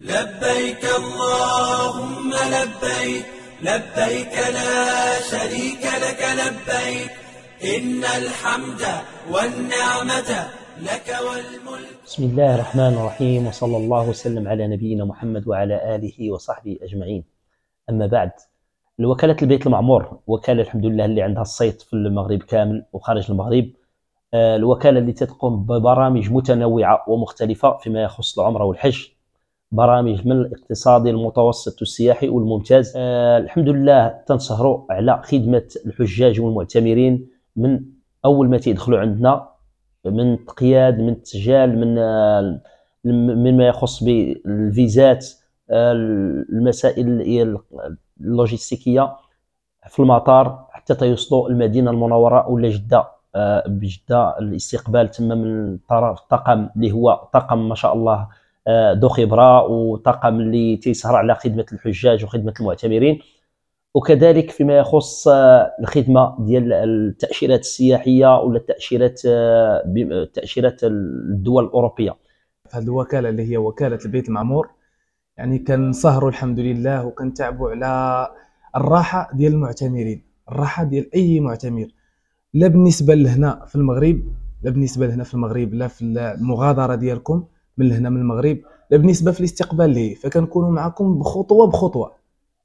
لبيك اللهم لبيك لبيك لا شريك لك لبيك إن الحمد والنعمة لك والملك بسم الله الرحمن الرحيم وصلى الله وسلم على نبينا محمد وعلى آله وصحبه أجمعين أما بعد الوكالة البيت المعمور وكالة الحمد لله اللي عندها الصيت في المغرب كامل وخارج المغرب آه، الوكالة اللي تقوم ببرامج متنوعة ومختلفة فيما يخص العمرة والحج برامج من الاقتصادي المتوسط والسياحي والممتاز آه الحمد لله تنسهروا على خدمه الحجاج والمعتمرين من اول ما تيدخلوا عندنا من تقياد من تسجال من آه، مما يخص بالفيزات آه، المسائل اللوجستيكيه في المطار حتى تيوصلوا المدينه المنوره ولا جده آه، بجده الاستقبال تم من طرف الطاقم اللي هو طاقم ما شاء الله ذو خبره وطاقم اللي تيسهر على خدمه الحجاج وخدمه المعتمرين وكذلك فيما يخص آه، الخدمه ديال التاشيرات السياحيه ولا التاشيرات التاشيرات آه، الدول الاوروبيه هذه الوكاله اللي هي وكاله البيت المعمور يعني كنسهروا الحمد لله وكنتعبوا على الراحه ديال المعتمرين الراحه ديال اي معتمر لا بالنسبه لهنا في المغرب لا بالنسبه لهنا في المغرب لا في المغادره ديالكم من هنا من المغرب لا بالنسبه في الاستقبال ليه فكنكونوا معكم بخطوه بخطوه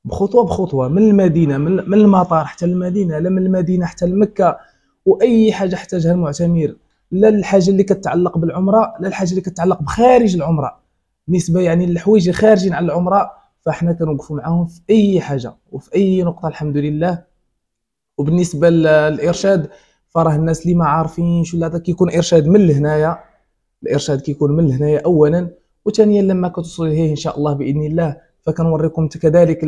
بخطوه بخطوه من المدينه من المطار حتى المدينه لا من المدينه حتى لمكه واي حاجه احتاجها المعتمر لا الحاجه اللي كتعلق بالعمره لا الحاجه اللي كتعلق بخارج العمره بالنسبه يعني للحوايج خارجين على العمره فاحنا كنوقفوا معاهم في اي حاجه وفي اي نقطه الحمد لله وبالنسبه للارشاد فراه الناس اللي ما عارفينش ولا كيكون ارشاد من لهنايا الارشاد كيكون من هنايا اولا وثانيا لما كتوصل ليه ان شاء الله باذن الله فكنوريكم كذلك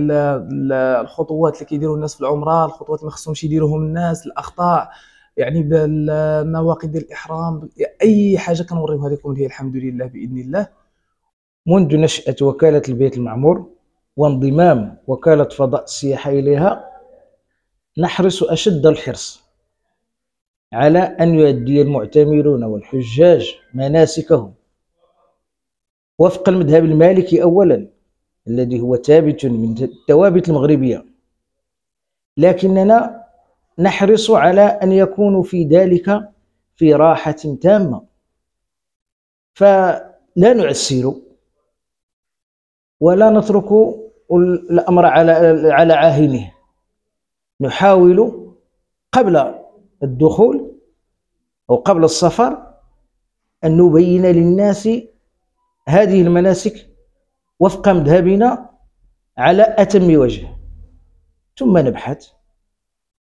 الخطوات اللي كيديروا الناس في العمره الخطوات اللي ما خصهمش يديروهم الناس الاخطاء يعني بالمواقف ديال الاحرام اي حاجه كنوريوها لكم هي الحمد لله باذن الله منذ نشاه وكاله البيت المعمور وانضمام وكاله فضاء السياحه اليها نحرص اشد الحرص على أن يؤدي المعتمرون والحجاج مناسكهم وفق المذهب المالكي أولا الذي هو ثابت من الثوابت المغربية لكننا نحرص على أن يكونوا في ذلك في راحة تامة فلا نعسر ولا نترك الأمر على على عاهنه نحاول قبل الدخول أو قبل السفر أن نبين للناس هذه المناسك وفق مذهبنا على أتم وجه ثم نبحث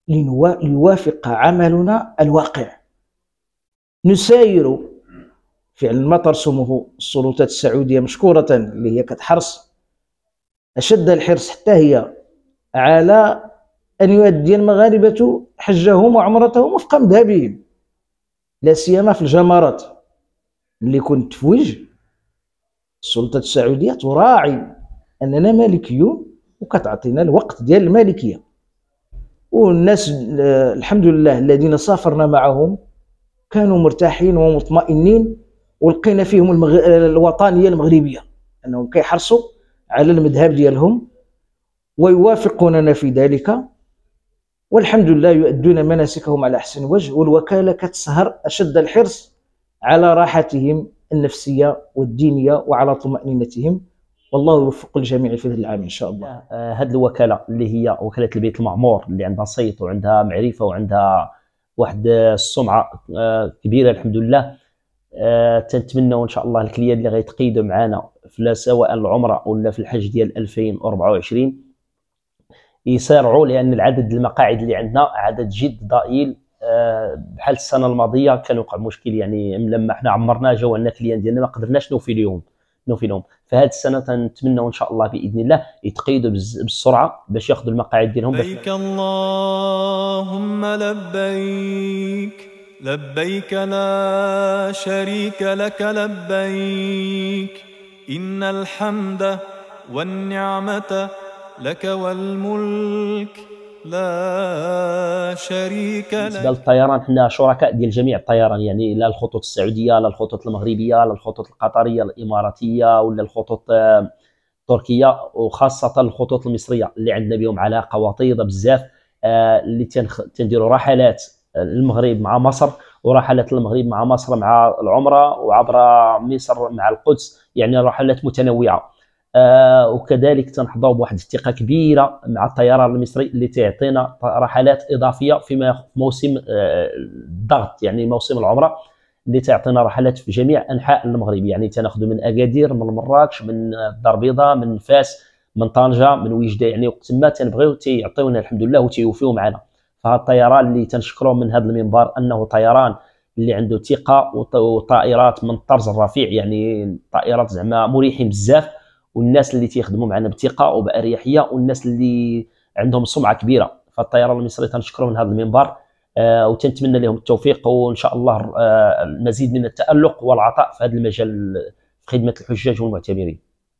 ليوافق عملنا الواقع نساير فعل ما ترسمه السلطات السعودية مشكورة اللي هي كتحرص أشد الحرص حتى هي على أن يؤدي المغاربة حجهم وعمرتهم وفق مذهبهم لا سيما في الجمارات ملي كنت تفوج السلطة السعودية تراعي أننا مالكيون وكتعطينا الوقت ديال المالكية والناس الحمد لله الذين سافرنا معهم كانوا مرتاحين ومطمئنين ولقينا فيهم المغ... الوطنية المغربية أنهم كيحرصوا على المذهب ديالهم ويوافقوننا في ذلك والحمد لله يؤدون مناسكهم على أحسن وجه والوكالة كتسهر أشد الحرص على راحتهم النفسية والدينية وعلى طمأنينتهم والله يوفق الجميع في هذا العام ان شاء الله. آه، آه، هذه الوكاله اللي هي وكاله البيت المعمور اللي عندها صيت وعندها معرفه وعندها واحد السمعه آه، كبيره الحمد لله تنتمنى ان شاء الله الكليات اللي غيتقيدوا معنا في سواء العمره ولا في الحج ديال 2024 يسارعوا لان العدد المقاعد اللي عندنا عدد جد ضئيل آه، بحال السنه الماضيه كان وقع مشكل يعني لما احنا عمرنا جو عندنا كليان ديالنا ما قدرناش نوفي نوفي لهم فهاد السنه تنتمنوا ان شاء الله باذن الله يتقيدوا بالسرعه باش ياخذوا المقاعد ديالهم لبيك اللهم لبيك لبيك لا شريك لك لبيك ان الحمد والنعمه لك والملك لا شريك لك بالنسبه للطيران حنا شركاء ديال جميع الطيران يعني لا الخطوط السعوديه لا الخطوط المغربيه لا الخطوط القطريه الاماراتيه ولا الخطوط التركيه آه، وخاصه الخطوط المصريه اللي عندنا بهم علاقه وطيده بزاف آه، اللي تنديروا رحلات آه، المغرب مع مصر ورحلات المغرب مع مصر مع العمره وعبر مصر مع القدس يعني رحلات متنوعه آه، وكذلك تنحظوا بواحد الثقه كبيره مع الطيران المصري اللي تيعطينا رحلات اضافيه فيما موسم آه، الضغط يعني موسم العمره اللي تعطينا رحلات في جميع انحاء المغرب يعني تناخذ من اكادير من مراكش من الدار البيضاء من فاس من طنجه من وجده يعني وقت ما تنبغيو تيعطيونا الحمد لله وتيوفيو معنا فهاد الطيران اللي تنشكرو من هذا المنبر انه طيران اللي عنده ثقه وطائرات من الطرز الرفيع يعني طائرات زعما مريحين بزاف والناس اللي تيخدموا معنا بثقه وباريحيه والناس اللي عندهم سمعه كبيره فالطيران المصري تنشكرهم من هذا المنبر آه وتنتمنى لهم التوفيق وان شاء الله آه المزيد من التالق والعطاء في هذا المجال في خدمه الحجاج والمعتمرين